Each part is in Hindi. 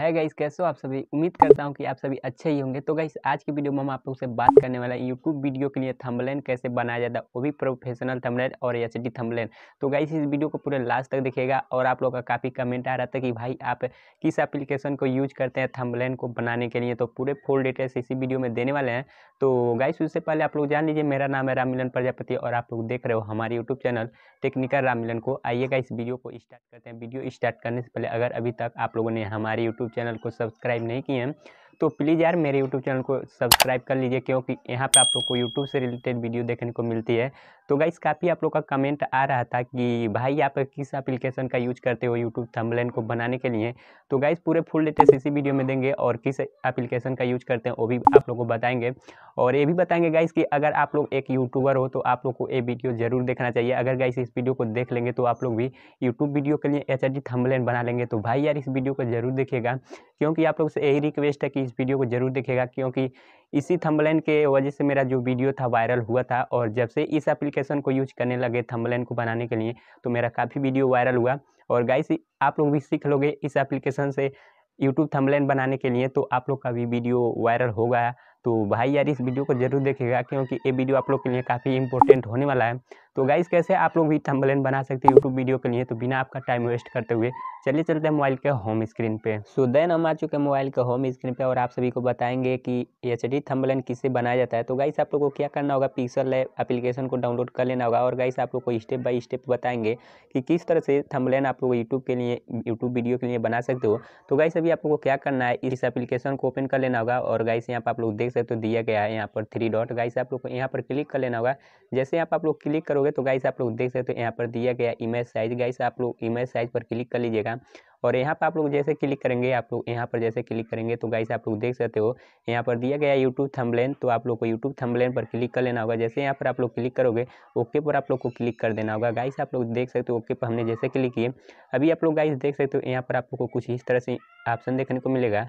है गाइस कैसे हो आप सभी उम्मीद करता हूँ कि आप सभी अच्छे ही होंगे तो गाइस आज की वीडियो में हम आप लोग से बात करने वाला है यूट्यूब वीडियो के लिए थंबलेन कैसे बनाया जाता है वो भी प्रोफेशनल थंबलेन और एच डी थंबलेन तो गाइस इस वीडियो को पूरे लास्ट तक देखिएगा और आप लोग का काफ़ी कमेंट आ रहा था कि भाई आप किस एप्लीकेशन को यूज करते हैं थंबलेन को बनाने के लिए तो पूरे फुल डिटेल्स इसी वीडियो में देने वाले हैं तो गाइस उससे पहले आप लोग जान लीजिए मेरा नाम है मिलन प्रजापति और आप लोग देख रहे हो हमारे यूट्यूब चैनल टेक्निकल मिलन को आइएगा इस वीडियो को स्टार्ट करते हैं वीडियो स्टार्ट करने से पहले अगर अभी तक आप लोगों ने हमारे यूट्यूब यूट्यूब चैनल को सब्सक्राइब नहीं किए हैं तो प्लीज़ यार मेरे यूट्यूब चैनल को सब्सक्राइब कर लीजिए क्योंकि यहाँ पे आप लोग को यूट्यूब से रिलेटेड वीडियो देखने को मिलती है तो गाइस काफ़ी आप लोग का कमेंट आ रहा था कि भाई आप किस एप्लीकेशन का यूज करते हो यूट्यूब थंबनेल को बनाने के लिए तो गाइस पूरे फुल डिटेल्स इसी वीडियो में देंगे और किस एप्लीकेशन का यूज करते हैं वो भी आप लोग को बताएंगे और ये भी बताएंगे गाइस कि अगर आप लोग एक यूट्यूबर हो तो आप लोग को ये वीडियो जरूर देखना चाहिए अगर गाइस इस वीडियो को देख लेंगे तो आप लोग भी यूट्यूब वीडियो के लिए एच डी बना लेंगे तो भाई यार इस वीडियो को जरूर देखेगा क्योंकि आप लोग से यही रिक्वेस्ट है कि इस वीडियो को जरूर देखेगा क्योंकि इसी थम्बलैन के वजह से मेरा जो वीडियो था वायरल हुआ था और जब से इस एप्लीकेशन को यूज करने लगे थम्बलैन को बनाने के लिए तो मेरा काफ़ी वीडियो वायरल हुआ और गाइस आप लोग भी सीख लोगे इस एप्लीकेशन से यूट्यूब थम्बलैन बनाने के लिए तो आप लोग का भी वीडियो वायरल होगा तो भाई यार इस वीडियो को जरूर देखेगा क्योंकि ये वीडियो आप लोग के लिए काफ़ी इंपॉर्टेंट होने वाला है तो गाइस कैसे आप लोग भी थंबनेल बना सकते हैं यूट्यूब वीडियो के लिए तो बिना आपका टाइम वेस्ट करते हुए चलिए चलते हैं मोबाइल के होम स्क्रीन पे सो so, देन हम आ चुके हैं मोबाइल के होम स्क्रीन पे और आप सभी को बताएंगे कि एच डी थंबनेल किससे बनाया जाता है तो गाइस आप लोग को क्या करना होगा पिक्सल एप्लीकेशन को डाउनलोड कर लेना होगा और गाइस आप लोग को स्टेप बाई स्टेप बताएंगे कि किस तरह से थंबनेल आप लोग यूट्यूब के लिए यूट्यूब वीडियो के लिए बना सकते हो तो गाइस अभी आप लोग को क्या करना है इस एप्लीकेशन को ओपन कर लेना होगा और गाइस यहाँ पर आप लोग देख सकते हो दिया गया है यहाँ पर थ्री डॉट गाइस आप लोग को यहाँ पर क्लिक कर लेना होगा जैसे यहाँ पर आप लोग क्लिक करो करोगे तो गाइस आप लोग देख सकते हो यहाँ पर दिया गया इमेज साइज गाइस आप लोग इमेज साइज पर क्लिक कर लीजिएगा और यहाँ पर आप लोग जैसे क्लिक करेंगे आप लोग यहाँ पर जैसे क्लिक करेंगे तो गाइस आप लोग देख सकते हो यहाँ पर दिया गया यूट्यूब थंबलेन तो आप लोग को यूट्यूब थंबलेन पर क्लिक कर लेना होगा जैसे यहाँ पर आप लोग क्लिक करोगे ओके पर आप लोग को क्लिक कर देना होगा गाइस आप लोग देख सकते हो ओके पर हमने जैसे क्लिक किए अभी आप लोग गाइस देख सकते हो यहाँ पर आप लोग को कुछ इस तरह से ऑप्शन देखने को मिलेगा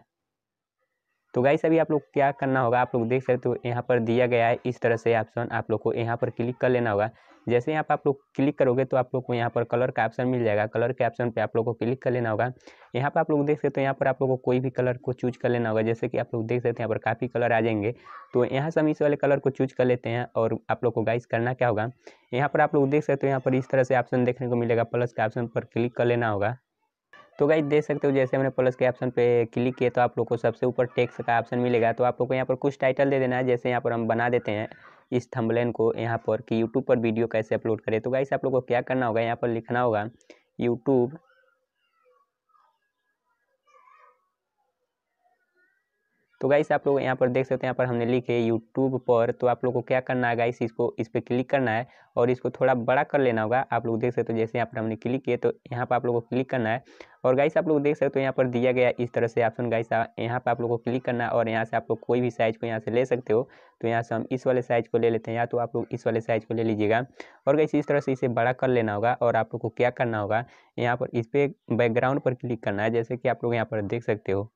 तो गाइस अभी आप लोग क्या करना होगा आप लोग देख सकते हो यहाँ पर दिया गया है इस तरह से ऑप्शन आप लोग को यहाँ पर क्लिक कर लेना होगा जैसे यहाँ पर आप लोग क्लिक करोगे तो आप लोग को यहाँ पर कलर का ऑप्शन मिल जाएगा कलर के ऑप्शन पे आप लोग को क्लिक कर लेना होगा यहाँ पर आप लोग देख सकते हो यहाँ पर आप लोग को कोई भी कलर को चूज कर लेना होगा जैसे कि आप लोग देख सकते हैं यहाँ पर काफ़ी कलर आ जाएंगे तो यहाँ से हम इस वाले कलर को चूज कर लेते हैं और आप लोग को गाइस करना क्या होगा यहाँ पर आप लोग देख सकते हो यहाँ पर इस तरह से ऑप्शन देखने को मिलेगा प्लस के ऑप्शन पर क्लिक कर लेना होगा तो गाइज देख सकते हो जैसे हमने प्लस के ऑप्शन पे क्लिक किया तो आप लोग को सबसे ऊपर टेक्स्ट का ऑप्शन मिलेगा तो आप लोग को यहाँ पर कुछ टाइटल दे देना है जैसे यहाँ पर हम बना देते हैं इस थंबलेन को यहाँ पर कि यूट्यूब पर वीडियो कैसे अपलोड करें तो गाइस आप लोग को क्या करना होगा यहाँ पर लिखना होगा यूट्यूब तो गाइस आप लोग यहाँ पर देख सकते हैं यहाँ पर हमने लिखे यूट्यूब पर तो आप लोग को क्या करना है गाइस इसको इस पर क्लिक करना है और इसको थोड़ा बड़ा कर लेना होगा आप लोग देख सकते हो जैसे यहाँ पर हमने क्लिक किए तो यहाँ पर आप लोग को क्लिक करना है और गाइस आप लोग देख सकते हो यहाँ पर दिया गया इस तरह से ऑप्शन गाइस यहाँ पर आप लोग को क्लिक करना है और यहाँ से आप लोग कोई भी साइज़ को यहाँ से ले सकते हो तो यहाँ से हम इस वाले साइज़ को ले लेते हैं या तो आप लोग इस वाले साइज़ को ले लीजिएगा और गाइस इस तरह से इसे बड़ा कर लेना होगा और आप लोग को क्या करना होगा यहाँ पर इस पर बैकग्राउंड पर क्लिक करना है जैसे कि आप लोग यहाँ पर देख सकते हो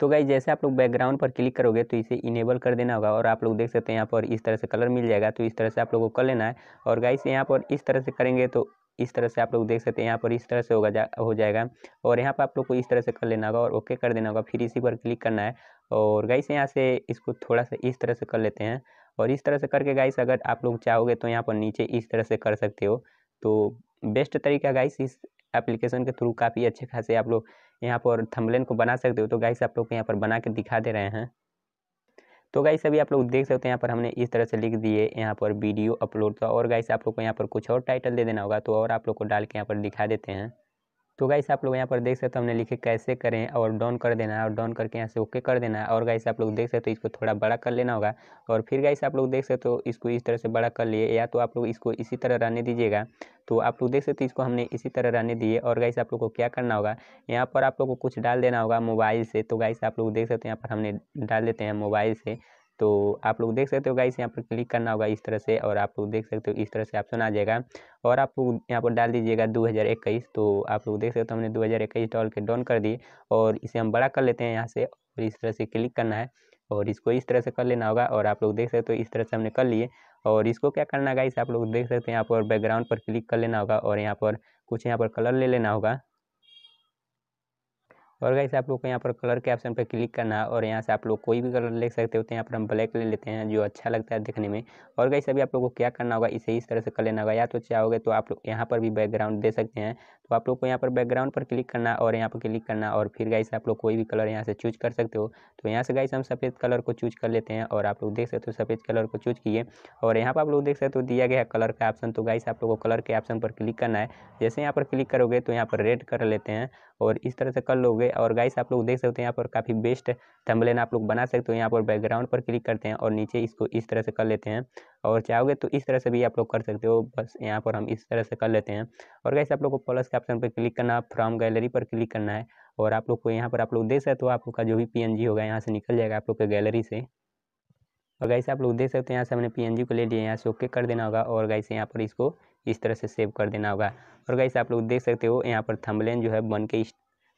तो गाई जैसे आप लोग बैकग्राउंड पर क्लिक करोगे तो इसे इनेबल कर देना होगा और आप लोग देख सकते हैं यहाँ पर इस तरह से कलर मिल जाएगा तो इस तरह से आप लोगों को कर लेना है और गाइस यहाँ पर इस तरह से करेंगे तो इस तरह से आप लोग देख सकते हैं यहाँ पर इस तरह से होगा जा हो जाएगा और यहाँ पर आप लोग को इस तरह से कर लेना होगा और ओके कर देना होगा फिर इसी पर क्लिक करना है और गाइस यहाँ से इसको थोड़ा सा इस तरह से कर लेते हैं और इस तरह से करके गाइस अगर आप लोग चाहोगे तो यहाँ पर नीचे इस तरह से कर सकते हो तो बेस्ट तरीका गाइस इस एप्लीकेशन के थ्रू काफ़ी अच्छे खासे आप लोग यहाँ पर थंबलेन को बना सकते हो तो गाइस आप लोग को यहाँ पर बना के दिखा दे रहे हैं तो गाइस अभी आप लोग देख सकते हैं यहाँ पर हमने इस तरह से लिख दिए यहाँ पर वीडियो अपलोड का और गाइस आप लोग को यहाँ पर कुछ और टाइटल दे देना होगा तो और आप लोग को डाल के यहाँ पर दिखा देते हैं तो गाइस आप लोग यहाँ पर देख सकते हो हमने लिखे कैसे करें और डाउन कर देना है और डाउन करके यहाँ से ओके कर देना है और गाइस आप लोग देख सकते हो इसको थोड़ा बड़ा कर लेना होगा और फिर गाइस आप लोग देख सकते हो इसको इस तरह से बड़ा कर लिए या तो आप लोग इसको इसी तरह रहने दीजिएगा तो आप लोग देख सकते हो इसको हमने इसी तरह रहने दिए और गाइस आप लोग को क्या करना होगा यहाँ पर आप लोग को कुछ डाल देना होगा मोबाइल से तो गाइस आप लोग देख सकते हो यहाँ पर हमने डाल देते हैं मोबाइल से तो आप लोग देख सकते हो गाइस यहाँ पर क्लिक करना होगा इस तरह से और आप लोग देख सकते हो इस तरह से ऑप्शन आ जाएगा और आप लोग यहाँ पर डाल दीजिएगा 2021 तो आप लोग देख सकते हो हमने 2021 डाल के डाउन कर दी और इसे हम बड़ा कर लेते हैं यहाँ से और इस तरह से क्लिक करना है और इसको इस तरह से कर लेना होगा और आप लोग देख सकते हो इस तरह से हमने कर लिए और इसको क्या करना है गाइस आप लोग देख सकते हैं यहाँ पर बैकग्राउंड पर क्लिक कर लेना होगा और यहाँ पर कुछ यहाँ पर कलर ले लेना होगा और गाइस आप लोग को यहाँ पर कलर के ऑप्शन पर क्लिक करना है और यहाँ से आप लोग कोई भी कलर ले सकते हो तो यहाँ पर हम ब्लैक ले लेते हैं जो अच्छा लगता है देखने में और गाइस अभी आप लोग को क्या करना होगा इसे इस तरह से कर लेना होगा या तो चाहोगे तो आप लोग यहाँ पर भी बैकग्राउंड दे सकते हैं तो आप लोग को यहाँ पर बैकग्राउंड पर क्लिक करना और यहाँ पर क्लिक करना और फिर गाइस आप लोग कोई भी कलर यहाँ से चूज कर सकते हो तो यहाँ से गाइस हम सफ़ेद कलर को चूज कर लेते हैं और आप लोग देख सकते हो सफ़ेद कलर को चूज किए और यहाँ पर आप लोग देख सकते हो दिया गया है कलर का ऑप्शन तो गाइस आप लोग को कलर के ऑप्शन पर क्लिक करना है जैसे यहाँ पर क्लिक करोगे तो यहाँ पर रेड कर लेते हैं और इस तरह से कर लोगे और गाइस आप लोग देख सकते हैं यहाँ पर काफ़ी बेस्ट थंबलेन आप लोग बना सकते हो यहाँ पर बैकग्राउंड पर क्लिक करते हैं और नीचे इसको इस तरह से कर लेते हैं और चाहोगे तो इस तरह से भी आप लोग कर सकते हो बस यहाँ पर हम इस तरह से कर लेते हैं और गाइस आप लोग को प्लस के ऑप्शन पर क्लिक करना फ्रॉम गैलरी पर क्लिक करना है और आप लोग को यहाँ पर आप लोग देख सकते हो आप लोग का जो भी पी होगा यहाँ से निकल जाएगा आप लोग के गैलरी से और गाइस आप लोग देख सकते हैं यहाँ से हमने जी को ले लिया यहाँ से ओके कर देना होगा और गाइस यहाँ पर इसको इस तरह से सेव कर देना होगा और गाइस आप लोग देख सकते हो यहाँ पर थंबलेन जो है बन के इस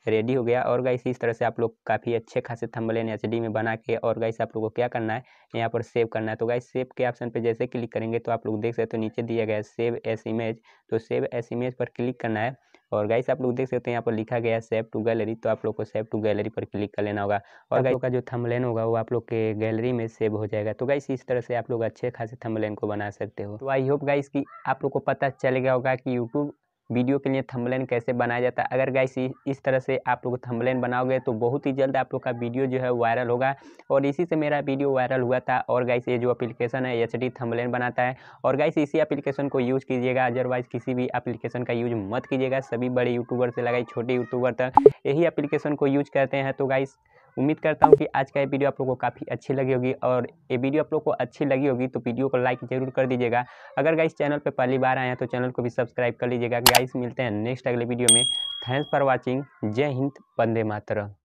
रेडी हो गया और गाइस इस तरह से आप लोग काफ़ी अच्छे खासे थम्बलेन एच में बना के और गाइस आप लोग को क्या करना है यहाँ पर सेव करना है तो गाइस सेव के ऑप्शन पर जैसे क्लिक करेंगे तो आप लोग देख सकते हो नीचे दिया गया सेव एस इमेज तो सेव एस इमेज पर क्लिक करना है और गाइस आप लोग देख सकते तो यहाँ पर लिखा गया है सेव टू गैलरी तो आप लोग को सेव टू गैलरी पर क्लिक कर लेना होगा और गाइस का जो थंबनेल होगा वो आप लोग के गैलरी में सेव हो जाएगा तो गाइस इस तरह से आप लोग अच्छे खासे थंबनेल को बना सकते हो तो आई होप गाइस कि आप लोग को पता चल गया होगा कि यूट्यूब वीडियो के लिए थंबनेल कैसे बनाया जाता है अगर गाइस इस तरह से आप लोग थंबनेल बनाओगे तो बहुत ही जल्द आप लोग का वीडियो जो है वायरल होगा और इसी से मेरा वीडियो वायरल हुआ था और गाइस ये जो एप्लीकेशन है एच डी बनाता है और गाइस इसी एप्लीकेशन को यूज़ कीजिएगा अदरवाइज़ किसी भी एप्लीकेशन का यूज मत कीजिएगा सभी बड़े यूट्यूबर से लगाई छोटे यूट्यूबर तक यही एप्लीकेशन को यूज करते हैं तो गाइस उम्मीद करता हूँ कि आज का ये वीडियो आप लोगों को काफ़ी अच्छी लगी होगी और ये वीडियो आप लोग को अच्छी लगी होगी तो वीडियो को लाइक जरूर कर दीजिएगा अगर गाइस चैनल पर पहली बार आए हैं तो चैनल को भी सब्सक्राइब कर लीजिएगा गाइस मिलते हैं नेक्स्ट अगले वीडियो में थैंक्स फॉर वॉचिंग जय हिंद वंदे मातरम